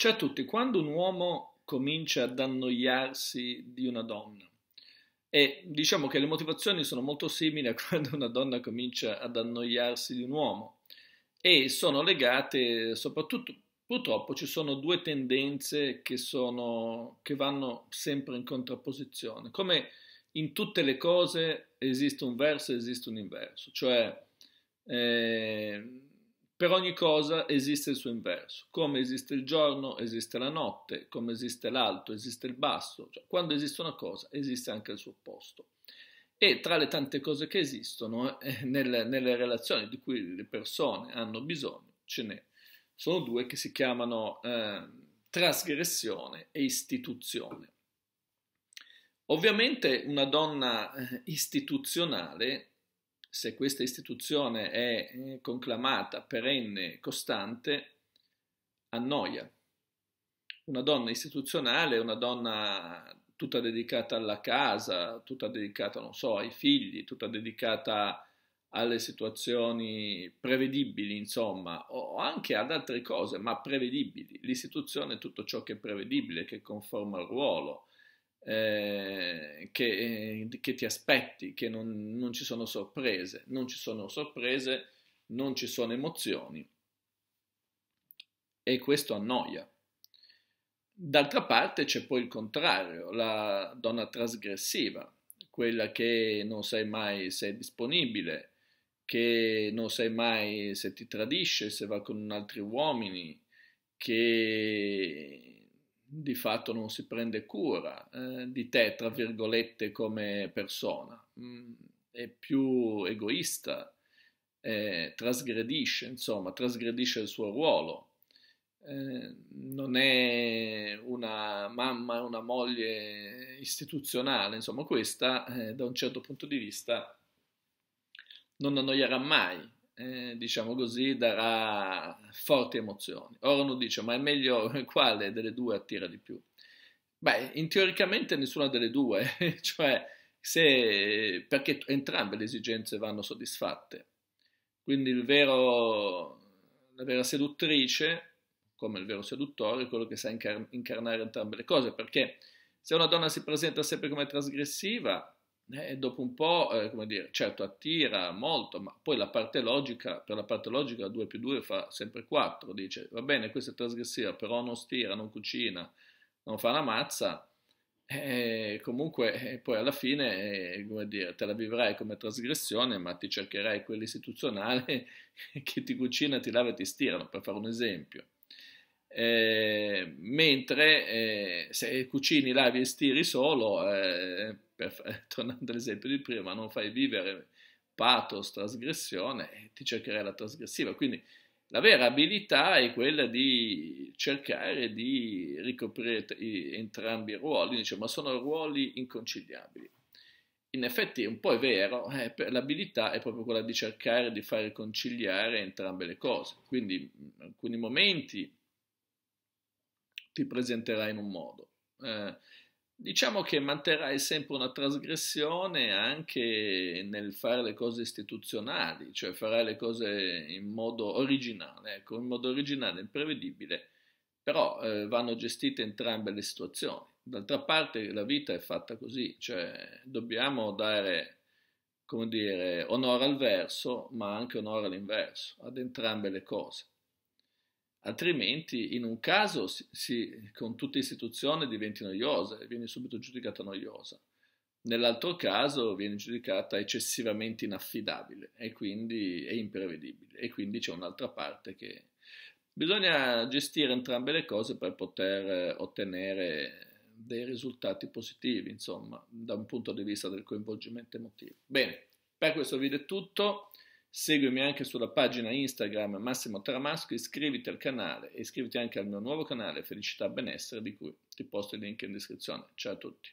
Ciao a tutti, quando un uomo comincia ad annoiarsi di una donna, e diciamo che le motivazioni sono molto simili a quando una donna comincia ad annoiarsi di un uomo, e sono legate soprattutto, purtroppo ci sono due tendenze che, sono, che vanno sempre in contrapposizione. Come in tutte le cose esiste un verso e esiste un inverso, cioè... Eh, per ogni cosa esiste il suo inverso, come esiste il giorno esiste la notte, come esiste l'alto esiste il basso, cioè, quando esiste una cosa esiste anche il suo opposto. E tra le tante cose che esistono eh, nelle, nelle, relazioni di cui le persone hanno bisogno, ce n'è. sono due che si chiamano eh, trasgressione e istituzione. Ovviamente una donna eh, istituzionale se questa istituzione è eh, conclamata, perenne, costante, annoia. Una donna istituzionale una donna tutta dedicata alla casa, tutta dedicata, non so, ai figli, tutta dedicata alle situazioni prevedibili, insomma, o anche ad altre cose, ma prevedibili. L'istituzione è tutto ciò che è prevedibile, che conforma il ruolo, eh, che, eh, che, ti aspetti, che non, non, ci sono sorprese, non ci sono sorprese, non ci sono emozioni e questo annoia. D'altra parte c'è poi il contrario, la donna trasgressiva, quella che non sai mai se è disponibile, che non sai mai se ti tradisce, se va con altri uomini, che di fatto non si prende cura eh, di te, tra virgolette, come persona, mm, è più egoista, eh, trasgredisce, insomma, trasgredisce il suo ruolo. Eh, non è una mamma, una moglie istituzionale, insomma, questa eh, da un certo punto di vista non annoierà mai eh, diciamo così, darà forti emozioni. Ora uno dice, ma è meglio quale delle due attira di più? Beh, in teoricamente nessuna delle due, cioè se, perché entrambe le esigenze vanno soddisfatte. Quindi il vero, la vera seduttrice, come il vero seduttore, è quello che sa incar incarnare entrambe le cose, perché se una donna si presenta sempre come trasgressiva, eh, e dopo un po', eh, come dire, certo attira molto, ma poi la parte logica, per la parte logica 2 più 2 fa sempre 4, dice va bene, questa è trasgressiva, però non stira, non cucina, non fa la mazza, e eh, comunque eh, poi alla fine, come dire, te la vivrai come trasgressione, ma ti cercherai quell'istituzionale che ti cucina, ti lava e ti stirano, per fare un esempio eh, mentre eh, se cucini, lavi e stiri solo, eh, per, tornando all'esempio di prima, non fai vivere pathos, trasgressione, eh, ti cercherai la trasgressiva. Quindi la vera abilità è quella di cercare di ricoprire entrambi i ruoli, dice, ma sono ruoli inconciliabili. In effetti un po' è vero, eh, l'abilità è proprio quella di cercare di far conciliare entrambe le cose. Quindi in alcuni momenti ti presenterà in un modo. Eh, diciamo che manterrai sempre una trasgressione anche nel fare le cose istituzionali, cioè farai le cose in modo originale, ecco, in modo originale, imprevedibile, però eh, vanno gestite entrambe le situazioni. D'altra parte la vita è fatta così, cioè dobbiamo dare, come dire, onore al verso, ma anche onore all'inverso, ad entrambe le cose. Altrimenti, in un caso, si, si, con tutta istituzione diventi noiosa e viene subito giudicata noiosa. Nell'altro caso viene giudicata eccessivamente inaffidabile e quindi è imprevedibile e quindi c'è un'altra parte che bisogna gestire entrambe le cose per poter eh, ottenere dei risultati positivi, insomma, da un punto di vista del coinvolgimento emotivo. Bene, per questo video è tutto. Seguimi anche sulla pagina Instagram Massimo Tramasco, iscriviti al canale e iscriviti anche al mio nuovo canale Felicità Benessere di cui ti posto il link in descrizione. Ciao a tutti.